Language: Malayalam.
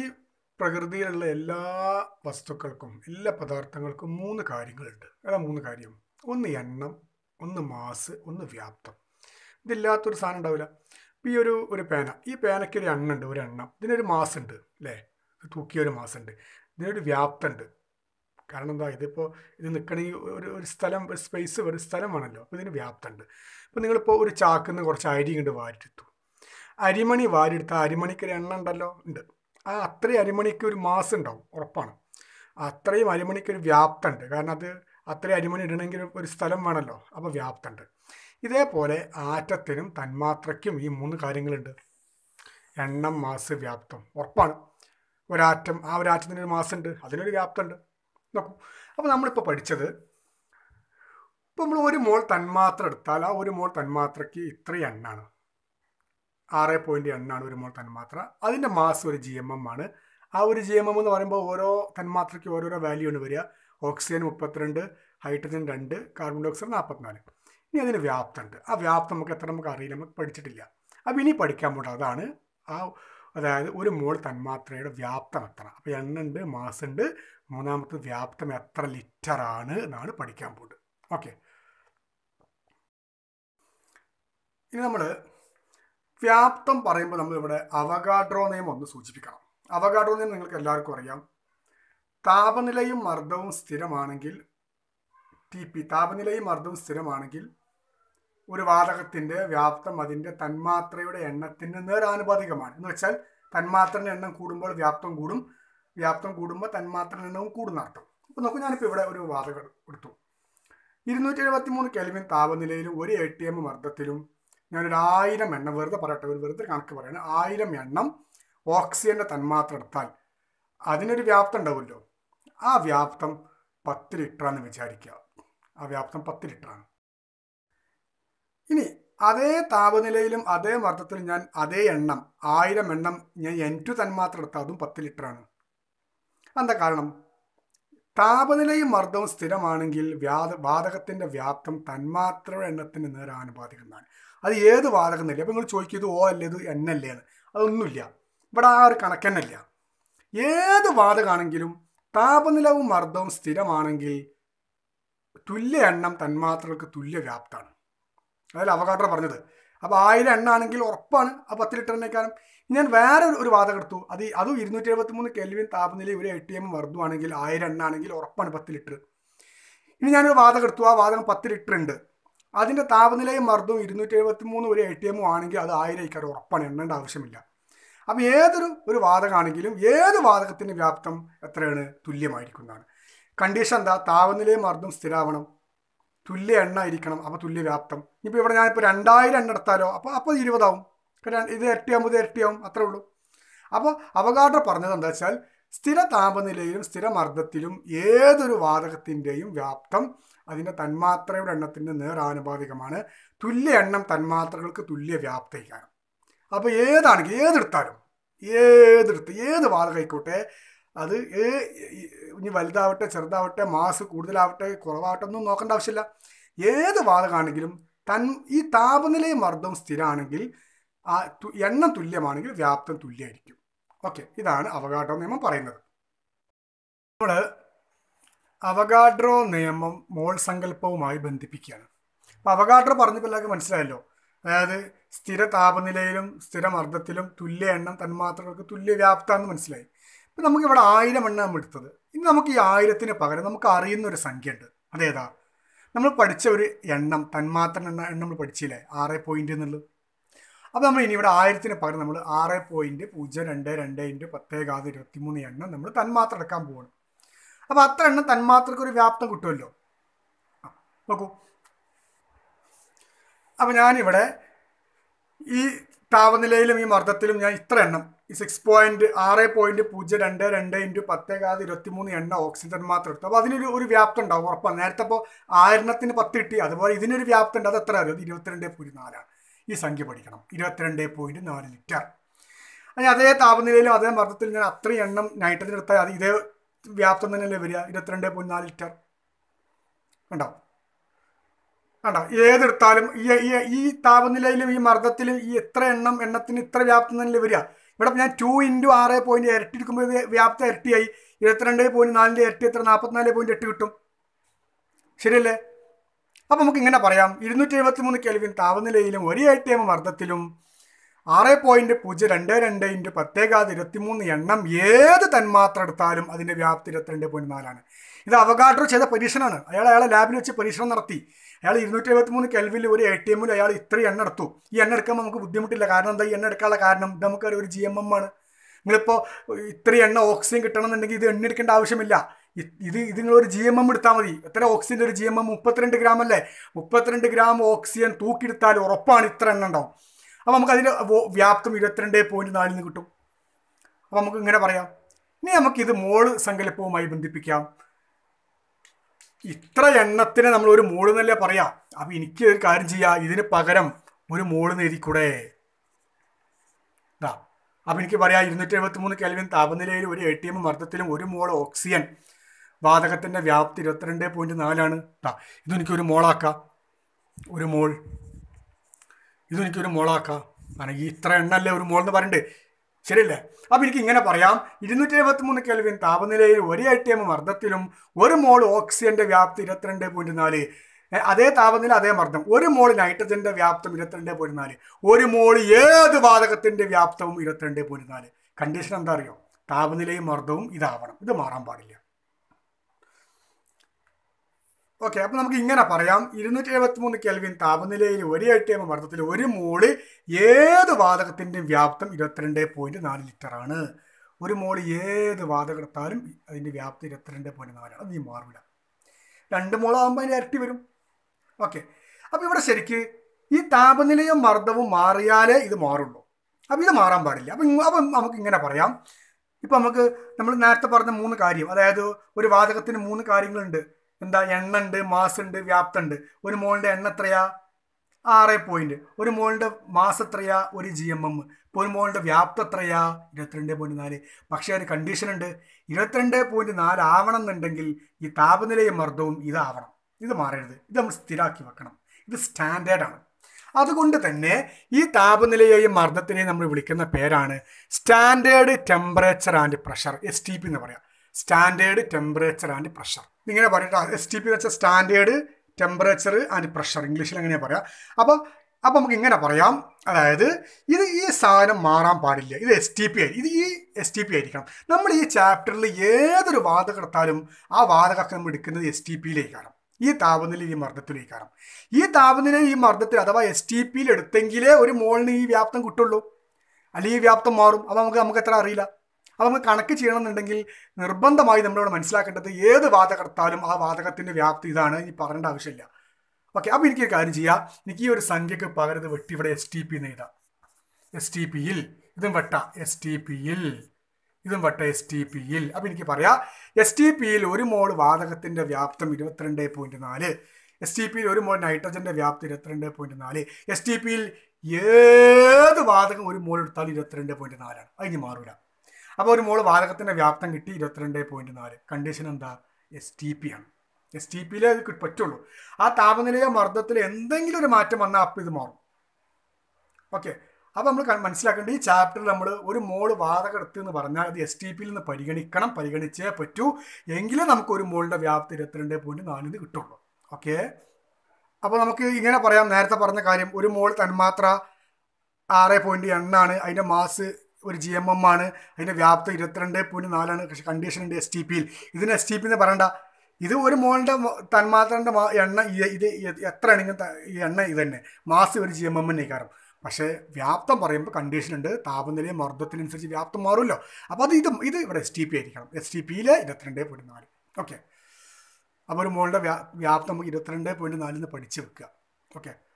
ഈ പ്രകൃതിയിലുള്ള എല്ലാ വസ്തുക്കൾക്കും എല്ലാ പദാർത്ഥങ്ങൾക്കും മൂന്ന് കാര്യങ്ങളുണ്ട് അതാ മൂന്ന് കാര്യം ഒന്ന് എണ്ണം ഒന്ന് മാസ് ഒന്ന് വ്യാപ്തം ഇതില്ലാത്തൊരു സാധനം ഉണ്ടാവില്ല അപ്പം ഈ ഒരു ഒരു പേന ഈ പേനയ്ക്ക് ഒരു ഉണ്ട് ഒരു എണ്ണം ഇതിനൊരു മാസുണ്ട് അല്ലേ തൂക്കിയൊരു മാസുണ്ട് ഇതിനൊരു വ്യാപ്തമുണ്ട് കാരണം എന്താ ഇതിപ്പോൾ ഇത് നിൽക്കണമെങ്കിൽ ഒരു ഒരു സ്ഥലം ഒരു സ്പേസ് ഒരു വേണമല്ലോ അപ്പോൾ ഇതിന് വ്യാപ്തമുണ്ട് അപ്പോൾ നിങ്ങളിപ്പോൾ ഒരു നിന്ന് കുറച്ച് അരി ഇങ്ങോട്ട് വാരിയെടുത്തു അരിമണി വാരിയെടുത്താൽ അരിമണിക്കൊരു എണ്ണ ഉണ്ടല്ലോ ഉണ്ട് ആ അത്രയും അരിമണിക്ക് ഒരു മാസ് ഉണ്ടാവും ഉറപ്പാണ് അത്രയും അരിമണിക്ക് ഒരു വ്യാപ്തമുണ്ട് കാരണം അത് അത്രയും അരിമണി ഇടണമെങ്കിൽ ഒരു സ്ഥലം വേണമല്ലോ അപ്പോൾ വ്യാപ്തമുണ്ട് ഇതേപോലെ ആറ്റത്തിനും തന്മാത്രയ്ക്കും ഈ മൂന്ന് കാര്യങ്ങളുണ്ട് എണ്ണം മാസ് വ്യാപ്തം ഉറപ്പാണ് ഒരാറ്റം ആ ഒരാറ്റത്തിന് ഒരു ഉണ്ട് അതിനൊരു വ്യാപ്തമുണ്ട് നോക്കൂ അപ്പോൾ നമ്മളിപ്പോൾ പഠിച്ചത് ഇപ്പോൾ നമ്മൾ ഒരു മോൾ തന്മാത്ര എടുത്താൽ ആ ഒരു മോൾ തന്മാത്രയ്ക്ക് ഇത്രയും എണ്ണാണ് ആറ് പോയിൻ്റ് എണ്ണാണ് ഒരു മോൾ തന്മാത്ര അതിൻ്റെ മാസ് ഒരു ജി എം എം ആണ് ആ ഒരു ജി എം എം എന്ന് പറയുമ്പോൾ ഓരോ തന്മാത്രയ്ക്ക് ഓരോരോ വാല്യൂ ആണ് വരിക ഓക്സിജൻ മുപ്പത്തിരണ്ട് ഹൈഡ്രജൻ രണ്ട് കാർബൺ ഡൈ ഓക്സൈഡ് നാൽപ്പത്തിനാല് ഇനി അതിന് ഉണ്ട് ആ വ്യാപ്തം നമുക്ക് എത്ര നമുക്ക് അറിയില്ല നമുക്ക് പഠിച്ചിട്ടില്ല അപ്പം ഇനി പഠിക്കാൻ പോട്ടെ അതാണ് ആ അതായത് ഒരു മോൾ തന്മാത്രയുടെ വ്യാപ്തം എത്ര അപ്പോൾ എണ്ണുണ്ട് മാസ് ഉണ്ട് മൂന്നാമത്തെ വ്യാപ്തം എത്ര ലിറ്റർ ആണ് എന്നാണ് പഠിക്കാൻ പോകുന്നത് ഓക്കെ ഇനി നമ്മൾ വ്യാപ്തം പറയുമ്പോൾ നമ്മളിവിടെ അവഗാഡ്രോ നെയം ഒന്ന് സൂചിപ്പിക്കണം അവഗാഡ്രോ നെയം നിങ്ങൾക്ക് എല്ലാവർക്കും അറിയാം താപനിലയും മർദ്ദവും സ്ഥിരമാണെങ്കിൽ ടി പി താപനിലയും മർദ്ദവും സ്ഥിരമാണെങ്കിൽ ഒരു വാതകത്തിൻ്റെ വ്യാപ്തം അതിൻ്റെ തന്മാത്രയുടെ എണ്ണത്തിന് നേരാനുപാതികമാണ് എന്ന് വെച്ചാൽ തന്മാത്രയുടെ എണ്ണം കൂടുമ്പോൾ വ്യാപ്തം കൂടും വ്യാപ്തം കൂടുമ്പോൾ തന്മാത്രയുടെ എണ്ണവും കൂടുന്ന അർത്ഥം അപ്പോൾ നോക്കൂ ഞാനിപ്പോൾ ഇവിടെ ഒരു വാതകം എടുത്തു ഇരുന്നൂറ്റി എഴുപത്തി മൂന്ന് കെൽവിൻ താപനിലയിലും ഒരു എ ടി എം മർദ്ദത്തിലും ഞാനൊരു ആയിരം എണ്ണം വെറുതെ പറയട്ടെ ഒരു വെറുതെ കണക്ക് പറയാണ് ആയിരം എണ്ണം ഓക്സിജന്റെ തന്മാത്ര എടുത്താൽ അതിനൊരു വ്യാപ്തം ഉണ്ടാവുമല്ലോ ആ വ്യാപ്തം പത്ത് ലിറ്ററാന്ന് വിചാരിക്കുക ആ വ്യാപ്തം പത്ത് ലിറ്ററാണ് ഇനി അതേ താപനിലയിലും അതേ മർദ്ദത്തിലും ഞാൻ അതേ എണ്ണം ആയിരം എണ്ണം ഞാൻ എൻ ടു തന്മാത്ര എടുത്താൽ അതും പത്ത് ലിറ്ററാണ് എന്താ കാരണം താപനിലയും മർദ്ദവും സ്ഥിരമാണെങ്കിൽ വ്യാത വാതകത്തിൻ്റെ വ്യാപ്തം തന്മാത്ര എണ്ണത്തിന് നേരാനുപാതികമാണ് അത് ഏത് വാതകം നില അപ്പോൾ നിങ്ങൾ ചോദിക്കും ഓ അല്ലേ ഇത് എൻ അല്ലേ അതൊന്നുമില്ല ഇവിടെ ആ ഒരു കണക്കെന്നല്ല ഏത് വാതകമാണെങ്കിലും താപനിലവും മർദ്ദവും സ്ഥിരമാണെങ്കിൽ തുല്യ എണ്ണം തന്മാത്രകൾക്ക് തുല്യ വ്യാപ്തമാണ് അതായത് അവകാട്ടർ പറഞ്ഞത് അപ്പോൾ ആയിരം എണ്ണ ആണെങ്കിൽ ഉറപ്പാണ് ആ പത്ത് ലിറ്ററിനേക്കാളും ഞാൻ വേറെ ഒരു വാദം എടുത്തു അത് അതും ഇരുന്നൂറ്റി എഴുപത്തി മൂന്ന് കെൽവിൻ താപനിലയിൽ ഒരു എ ടി എം വർദ്ധുവാണെങ്കിൽ ആയിരം എണ്ണാണെങ്കിൽ ഉറപ്പാണ് പത്ത് ലിറ്റർ ഇനി ഞാനൊരു വാദം എടുത്തു ആ വാദം പത്ത് ലിറ്റർ ഉണ്ട് അതിൻ്റെ താപനിലയും മർദ്ദവും ഇരുന്നൂറ്റി എഴുപത്തി മൂന്ന് ഒരു എ ടി എമ്മും ആണെങ്കിൽ അത് ആയിരം ഇക്കാരം ഉറപ്പാണ് എണ്ണേണ്ട ആവശ്യമില്ല അപ്പം ഏതൊരു ഒരു വാതകമാണെങ്കിലും ഏത് വാതകത്തിൻ്റെ വ്യാപ്തം എത്രയാണ് എന്നാണ് കണ്ടീഷൻ എന്താ താപനിലയും മർദ്ദം സ്ഥിരാവണം തുല്യ എണ്ണ ഇരിക്കണം അപ്പോൾ തുല്യ വ്യാപ്തം ഇപ്പോൾ ഇവിടെ ഞാനിപ്പോൾ രണ്ടായിരം എണ്ണ എടുത്താലോ അപ്പോൾ അപ്പോൾ ഇരുപതാവും ഇത് ഇത് ഇരട്ടിയാവും അത്രേ ഉള്ളൂ അപ്പോൾ അവഗാഡർ പറഞ്ഞത് എന്താ വെച്ചാൽ സ്ഥിര താപനിലയിലും സ്ഥിരമർദ്ദത്തിലും ഏതൊരു വാതകത്തിൻ്റെയും വ്യാപ്തം അതിൻ്റെ തന്മാത്രയുടെ എണ്ണത്തിൻ്റെ നേരാനുപാതികമാണ് തുല്യ എണ്ണം തന്മാത്രകൾക്ക് തുല്യ വ്യാപ്തിക്കാരം അപ്പോൾ ഏതാണെങ്കിൽ ഏതെടുത്താലും ഏതെടുത്ത് ഏത് വാതകമായിക്കോട്ടെ അത് ഏ ഇനി വലുതാവട്ടെ ചെറുതാവട്ടെ മാസ് കൂടുതലാവട്ടെ കുറവാവട്ടെ ഒന്നും നോക്കേണ്ട ആവശ്യമില്ല ഏത് വാതകമാണെങ്കിലും തൻ ഈ താപനിലയും മർദ്ദവും സ്ഥിരമാണെങ്കിൽ ആ എണ്ണം തുല്യമാണെങ്കിൽ വ്യാപ്തം തുല്യമായിരിക്കും ഓക്കെ ഇതാണ് അവഗാഡ്രോ നിയമം പറയുന്നത് നമ്മൾ അവഗാഡ്രോ നിയമം മോൾ സങ്കല്പവുമായി ബന്ധിപ്പിക്കുകയാണ് അപ്പോൾ അവഗാഡ്രോ പറഞ്ഞപ്പോൾ എല്ലാവർക്കും മനസ്സിലായല്ലോ അതായത് സ്ഥിര താപനിലയിലും സ്ഥിര മർദ്ദത്തിലും തുല്യ എണ്ണം തന്മാത്രകൾക്ക് തുല്യ വ്യാപ്താന്ന് മനസ്സിലായി ഇപ്പം നമുക്ക് ഇവിടെ ആയിരം എണ്ണം നമ്മൾ എടുത്തത് ഇനി നമുക്ക് ഈ ആയിരത്തിന് പകരം നമുക്ക് അറിയുന്ന ഒരു സംഖ്യ ഉണ്ട് അതേതാ നമ്മൾ പഠിച്ച ഒരു എണ്ണം തന്മാത്ര എണ്ണ നമ്മൾ പഠിച്ചില്ലേ ആറ് പോയിന്റ് എന്നുള്ളത് അപ്പോൾ നമ്മൾ ഇനി ഇവിടെ ആയിരത്തിന് പകരം നമ്മൾ ആറ് പോയിൻറ്റ് പൂജ്യം രണ്ട് രണ്ട് ഇൻറ്റു പത്തേകാതെ ഇരുപത്തിമൂന്ന് എണ്ണം നമ്മൾ തന്മാത്ര എടുക്കാൻ പോകണം അപ്പോൾ അത്ര എണ്ണം തന്മാത്രക്ക് ഒരു വ്യാപ്തം കിട്ടുമല്ലോ നോക്കൂ അപ്പോൾ ഞാനിവിടെ ഈ താപനിലയിലും ഈ മർദ്ദത്തിലും ഞാൻ ഇത്ര എണ്ണം ഈ സിക്സ് പോയിൻറ്റ് ആറ് പോയിൻറ്റ് പൂജ്യം രണ്ട് രണ്ട് ഇൻറ്റു പത്തേകാതെ ഇരുപത്തിമൂന്ന് എണ്ണ ഓക്സിജൻ മാത്രം എടുത്തു അപ്പോൾ അതിനൊരു ഒരു വ്യാപ്തം ഉണ്ടാവും ഉറപ്പാണ് നേരത്തെ ഇപ്പോൾ ആയിരണത്തിന് പത്ത് കിട്ടി അതുപോലെ ഇതിനൊരു വ്യാപ്തം ഉണ്ട് അത് എത്ര അറിയാം ഇരുപത്തിരണ്ട് പൂജ്യം നാലാണ് ഈ സംഖ്യ പഠിക്കണം ഇരുപത്തിരണ്ട് പോയിന്റ് നാല് ലിറ്റർ അതിന് അതേ താപനിലയിലും അതേ മർദ്ദത്തിൽ ഞാൻ അത്രയും എണ്ണം നൈട്രജൻ എടുത്താൽ അത് ഇതേ വ്യാപ്തം തന്നെയല്ലേ വരിക ഇരുപത്തിരണ്ട് പോയിന്റ് നാല് ലിറ്റർ ഉണ്ടോ കണ്ടോ ഏതെടുത്താലും ഈ ഈ താപനിലയിലും ഈ മർദ്ദത്തിലും ഈ എത്ര എണ്ണം എണ്ണത്തിന് ഇത്ര വ്യാപ്തം തന്നെ വരിക ഇവിടെ ഞാൻ ടു ഇൻറ്റു ആറ് പോയിന്റ് ഇരട്ടി എടുക്കുമ്പോൾ ഇത് വ്യാപ്തം ഇരട്ടിയായി ഇരുപത്തിരണ്ട് പോയിന്റ് നാലിൻ്റെ ഇരട്ടി എത്ര നാൽപ്പത്തിനാല് പോയിന്റ് എട്ട് കിട്ടും ശരിയല്ലേ അപ്പോൾ നമുക്ക് ഇങ്ങനെ പറയാം ഇരുന്നൂറ്റി എഴുപത്തി മൂന്ന് കെൽവിൻ താപനിലയിലും ഒരു എ ടി എം മർദ്ദത്തിലും ആറ് പോയിന്റ് പൂജ്യം രണ്ട് രണ്ട് ഇൻറ്റു പത്തേകാത് ഇരുപത്തിമൂന്ന് എണ്ണം ഏത് തന്മാത്ര എടുത്താലും അതിൻ്റെ വ്യാപ്തി ഇരുപത്തിരണ്ട് പോയിന്റ് നാലാണ് ഇത് അവഗാഡ്രോ ചെയ്ത പരീക്ഷണമാണ് അയാൾ അയാളെ ലാബിൽ വെച്ച് പരീക്ഷണം നടത്തി അയാൾ ഇരുന്നൂറ്റി എഴുപത്തി മൂന്ന് കെൽവിൽ ഒരു എ ടി എമ്മിൽ അയാൾ ഇത്ര എണ്ണ എടുത്തു ഈ എണ്ണ എടുക്കുമ്പോൾ നമുക്ക് ബുദ്ധിമുട്ടില്ല കാരണം എന്താ ഈ എണ്ണ എടുക്കാനുള്ള കാരണം ഇത് നമുക്കൊരു ഒരു ജി എം എം ആണ് നിങ്ങളിപ്പോൾ ഇത്ര എണ്ണ ഓക്സിജൻ കിട്ടണം എന്നുണ്ടെങ്കിൽ ഇത് എണ്ണ എടുക്കേണ്ട ആവശ്യമില്ല ഇത് ഇത് ഒരു ജി എം എം എടുത്താൽ മതി എത്ര ഓക്സിജൻ്റെ ഒരു ജി എം എം മുപ്പത്തിരണ്ട് ഗ്രാം അല്ലേ മുപ്പത്തിരണ്ട് ഗ്രാം ഓക്സിജൻ തൂക്കിയെടുത്താൽ ഉറപ്പാണ് ഇത്ര എണ്ണം ഉണ്ടാവും അപ്പോൾ നമുക്ക് അതിന് വ്യാപ്തം ഇരുപത്തിരണ്ട് പോയിന്റ് നാലിൽ നിന്ന് കിട്ടും അപ്പോൾ നമുക്ക് ഇങ്ങനെ പറയാം ഇനി നമുക്കിത് മോള് സങ്കല്പവുമായി ബന്ധിപ്പിക്കാം ഇത്ര എണ്ണത്തിന് നമ്മൾ ഒരു മോള് എന്നല്ലേ പറയാം അപ്പം എനിക്ക് ഒരു കാര്യം ചെയ്യാം ഇതിന് പകരം ഒരു മോള് നേരിക്കൂടെ അപ്പം എനിക്ക് പറയാം ഇരുന്നൂറ്റി എഴുപത്തി മൂന്ന് കെൽവിൻ താപനിലയിൽ ഒരു എ ടി എം മർദ്ദത്തിലും ഒരു മോൾ ഓക്സിജൻ വാതകത്തിൻ്റെ വ്യാപ്തി ഇരുപത്തിരണ്ട് പോയിൻറ്റ് നാലാണ് കേട്ടോ ഇതെനിക്കൊരു മോളാക്കാം ഒരു മോൾ ഇതെനിക്കൊരു മോളാക്കാം അല്ലെങ്കിൽ ഇത്ര എണ്ണല്ലേ ഒരു മോൾ എന്ന് പറഞ്ഞിട്ട് ശരിയല്ലേ അപ്പോൾ എനിക്ക് ഇങ്ങനെ പറയാം ഇരുന്നൂറ്റി എഴുപത്തി മൂന്ന് കെൽവിൻ താപനിലയിൽ ഒരു ഐ ടി എം മർദ്ദത്തിലും ഒരു മോൾ ഓക്സിജന്റെ വ്യാപ്തി ഇരുപത്തിരണ്ട് പോയിന്റ് നാല് അതേ താപനില അതേ മർദ്ദം ഒരു മോൾ നൈട്രജന്റെ വ്യാപ്തം ഇരുപത്തിരണ്ട് പോയിന്റ് നാല് ഒരു മോൾ ഏത് വാതകത്തിന്റെ വ്യാപ്തവും ഇരുപത്തിരണ്ട് പോയിന്റ് നാല് കണ്ടീഷൻ എന്താ അറിയോ താപനിലയും മർദ്ദവും ഇതാവണം ഇത് മാറാൻ പാടില്ല ഓക്കെ അപ്പോൾ നമുക്ക് ഇങ്ങനെ പറയാം ഇരുന്നൂറ്റി എഴുപത്തി മൂന്ന് കെൽവിൻ താപനിലയിൽ ഒരു എട്ട് എം മർദ്ദത്തിൽ ഒരു മോളി ഏത് വാതകത്തിൻ്റെയും വ്യാപ്തം ഇരുപത്തിരണ്ട് പോയിൻറ്റ് നാല് ലിറ്ററാണ് ഒരു മോളി ഏത് വാതകത്താലും അതിൻ്റെ വ്യാപ്തി ഇരുപത്തിരണ്ട് പോയിൻറ്റ് നാലാണ് നീ മാറില്ല രണ്ട് മോളാകുമ്പോൾ അതിൻ്റെ ഇരട്ടി വരും ഓക്കെ അപ്പോൾ ഇവിടെ ശരിക്ക് ഈ താപനിലയും മർദ്ദവും മാറിയാലേ ഇത് മാറുള്ളൂ അപ്പോൾ ഇത് മാറാൻ പാടില്ല അപ്പം അപ്പം നമുക്ക് ഇങ്ങനെ പറയാം ഇപ്പം നമുക്ക് നമ്മൾ നേരത്തെ പറഞ്ഞ മൂന്ന് കാര്യം അതായത് ഒരു വാതകത്തിന് മൂന്ന് കാര്യങ്ങളുണ്ട് എന്താ എണ്ണ ഉണ്ട് മാസ് ഉണ്ട് വ്യാപ്തുണ്ട് ഒരു മോളിൻ്റെ എണ്ണ എത്രയാ ആറ് പോയിന്റ് ഒരു മോളിൻ്റെ മാസ് എത്രയാ ഒരു ജി എം എം ഒരു മോളിൻ്റെ വ്യാപ്തം എത്രയാ ഇരുപത്തിരണ്ട് പോയിന്റ് നാല് പക്ഷേ ഒരു ഉണ്ട് ഇരുപത്തിരണ്ട് പോയിന്റ് നാല് ആവണം എന്നുണ്ടെങ്കിൽ ഈ താപനിലയും മർദ്ദവും ഇതാവണം ഇത് മാറരുത് ഇത് നമ്മൾ സ്ഥിരാക്കി വെക്കണം ഇത് സ്റ്റാൻഡേർഡാണ് അതുകൊണ്ട് തന്നെ ഈ താപനിലയെയും മർദ്ദത്തിനെയും നമ്മൾ വിളിക്കുന്ന പേരാണ് standard temperature and pressure S T P എന്ന് പറയാം സ്റ്റാൻഡേർഡ് ടെമ്പറേച്ചർ ആൻഡ് പ്രഷർ ഇങ്ങനെ പറയട്ടെ എസ് ടി പി എന്ന് വെച്ചാൽ സ്റ്റാൻഡേർഡ് ടെമ്പറേച്ചർ ആൻഡ് പ്രഷർ ഇംഗ്ലീഷിൽ അങ്ങനെ പറയാം അപ്പോൾ അപ്പം നമുക്ക് ഇങ്ങനെ പറയാം അതായത് ഇത് ഈ സാധനം മാറാൻ പാടില്ല ഇത് എസ് ടി പി ആയി ഇത് ഈ എസ് ടി പി ആയിരിക്കണം നമ്മൾ ഈ ചാപ്റ്ററിൽ ഏതൊരു വാതകം എടുത്താലും ആ വാതകമൊക്കെ നമ്മൾ എടുക്കുന്നത് എസ് ടി പിയിലേക്കാണ് ഈ താപനില ഈ മർദ്ദത്തിലേക്കാണ് ഈ താപനില ഈ മർദ്ദത്തിൽ അഥവാ എസ് ടി പിയിൽ എടുത്തെങ്കിലേ ഒരു മോളിന് ഈ വ്യാപ്തം കിട്ടുള്ളൂ അല്ലെങ്കിൽ ഈ വ്യാപ്തം മാറും അത് നമുക്ക് നമുക്ക് എത്ര അറിയില്ല അത് നമുക്ക് കണക്ക് ചെയ്യണമെന്നുണ്ടെങ്കിൽ നിർബന്ധമായി നമ്മളിവിടെ മനസ്സിലാക്കേണ്ടത് ഏത് വാതകർത്താലും ആ വാതകത്തിൻ്റെ വ്യാപ്തി ഇതാണ് ഇനി പറയേണ്ട ആവശ്യമില്ല ഓക്കെ അപ്പോൾ എനിക്ക് കാര്യം ചെയ്യാം എനിക്ക് ഈ ഒരു സംഖ്യക്ക് പകരം വെട്ടി ഇവിടെ എസ് ടി പി എന്ന് എഴുതാം എസ് ടി പിയിൽ ഇതും വെട്ട എസ് ടി പിയിൽ ഇതും വെട്ട എസ് ടി പിയിൽ അപ്പം എനിക്ക് പറയാം എസ് ടി പിയിൽ ഒരു മോൾ വാതകത്തിൻ്റെ വ്യാപ്തം ഇരുപത്തിരണ്ട് പോയിൻറ്റ് നാല് എസ് ടി പിയിൽ ഒരു മോൾ നൈട്രജൻ്റെ വ്യാപ്തി ഇരുപത്തിരണ്ട് പോയിൻറ്റ് നാല് എസ് ടി പിയിൽ ഏത് വാതകം ഒരു മോൾ എടുത്താലും ഇരുപത്തിരണ്ട് പോയിൻറ്റ് നാലാണ് അതിന് മാറൂല അപ്പോൾ ഒരു മോള് വാതകത്തിൻ്റെ വ്യാപ്തം കിട്ടി ഇരുപത്തിരണ്ട് പോയിന്റ് നാല് കണ്ടീഷൻ എന്താ എസ് ടി പി ആണ് എസ് ടി പിയിലെ അത് പറ്റുള്ളൂ ആ താപനിലയോ മർദ്ദത്തിൽ എന്തെങ്കിലും ഒരു മാറ്റം വന്നാൽ അപ്പം ഇത് മാറും ഓക്കെ അപ്പോൾ നമ്മൾ മനസ്സിലാക്കേണ്ടത് ഈ ചാപ്റ്ററിൽ നമ്മൾ ഒരു മോള് വാതകം എടുത്തു എന്ന് പറഞ്ഞാൽ അത് എസ് ടി പിയിൽ നിന്ന് പരിഗണിക്കണം പരിഗണിച്ചേ പറ്റൂ എങ്കിലേ നമുക്ക് ഒരു മോളുടെ വ്യാപ്തി ഇരുപത്തിരണ്ട് പോയിന്റ് നാലിന് കിട്ടുള്ളൂ ഓക്കെ അപ്പോൾ നമുക്ക് ഇങ്ങനെ പറയാം നേരത്തെ പറഞ്ഞ കാര്യം ഒരു മോൾ തന്മാത്ര ആറ് പോയിന്റ് എണ്ണാണ് അതിൻ്റെ മാസ് ഒരു ജി എം എം ആണ് അതിൻ്റെ വ്യാപ്തം ഇരുപത്തിരണ്ട് പോയിൻറ്റ് നാലാണ് പക്ഷേ കണ്ടീഷൻ ഉണ്ട് എസ് ടി പിയിൽ ഇതിന് എസ് ടി പി എന്ന് പറയണ്ട ഇത് ഒരു മോളിൻ്റെ തന്മാത്രൻ്റെ എണ്ണ ഇത് എത്ര ആണെങ്കിലും ഈ എണ്ണ ഇത് തന്നെ മാസ് ഒരു ജി എം എമ്മിൻ്റെ കയറും പക്ഷേ വ്യാപ്തം പറയുമ്പോൾ കണ്ടീഷൻ ഉണ്ട് താപനിലയും മർദ്ദത്തിനനുസരിച്ച് വ്യാപ്തം മാറുമല്ലോ അപ്പോൾ അത് ഇത് ഇത് ഇവിടെ എസ് ടി പി ആയിരിക്കണം എസ് ടി പിയിൽ ഇരുപത്തിരണ്ട് പോയിൻറ്റ് നാല് ഓക്കെ അപ്പോൾ ഒരു മോളുടെ വ്യാപ്തം നമുക്ക് ഇരുപത്തിരണ്ട് പോയിൻറ്റ് നാലിൽ നിന്ന് പഠിച്ച് വെക്കുക ഓക്കെ